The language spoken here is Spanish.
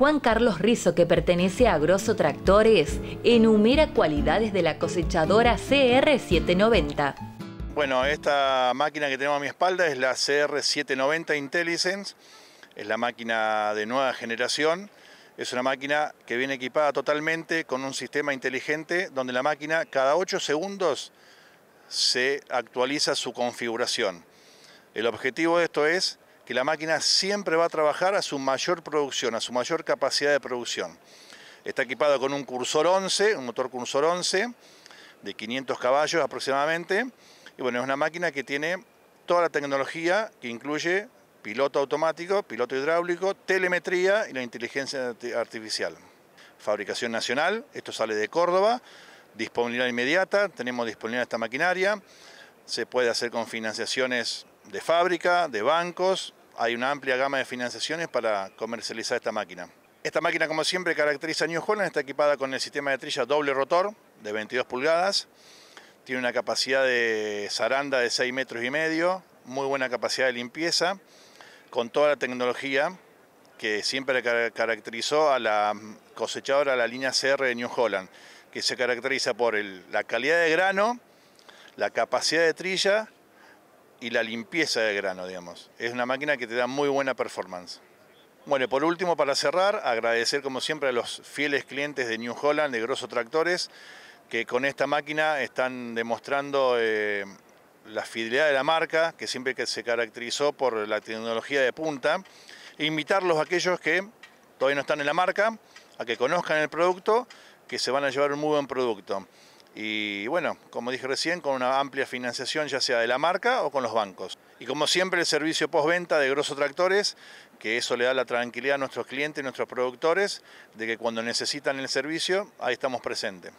Juan Carlos Rizo, que pertenece a Grosso Tractores, enumera cualidades de la cosechadora CR790. Bueno, esta máquina que tenemos a mi espalda es la CR790 Intelligence, es la máquina de nueva generación. Es una máquina que viene equipada totalmente con un sistema inteligente donde la máquina cada 8 segundos se actualiza su configuración. El objetivo de esto es que la máquina siempre va a trabajar a su mayor producción, a su mayor capacidad de producción. Está equipado con un cursor 11, un motor cursor 11 de 500 caballos aproximadamente. Y bueno, es una máquina que tiene toda la tecnología que incluye piloto automático, piloto hidráulico, telemetría y la inteligencia artificial. Fabricación nacional, esto sale de Córdoba, disponibilidad inmediata, tenemos disponibilidad esta maquinaria, se puede hacer con financiaciones de fábrica, de bancos, hay una amplia gama de financiaciones para comercializar esta máquina. Esta máquina, como siempre, caracteriza a New Holland, está equipada con el sistema de trilla doble rotor de 22 pulgadas, tiene una capacidad de zaranda de 6 metros y medio, muy buena capacidad de limpieza, con toda la tecnología que siempre caracterizó a la cosechadora, a la línea CR de New Holland, que se caracteriza por la calidad de grano, la capacidad de trilla y la limpieza del grano, digamos. Es una máquina que te da muy buena performance. Bueno, y por último, para cerrar, agradecer como siempre a los fieles clientes de New Holland, de Grosso Tractores, que con esta máquina están demostrando eh, la fidelidad de la marca, que siempre se caracterizó por la tecnología de punta. E invitarlos a aquellos que todavía no están en la marca, a que conozcan el producto, que se van a llevar un muy buen producto. Y bueno, como dije recién, con una amplia financiación ya sea de la marca o con los bancos. Y como siempre el servicio postventa de Grosso Tractores, que eso le da la tranquilidad a nuestros clientes, nuestros productores, de que cuando necesitan el servicio, ahí estamos presentes.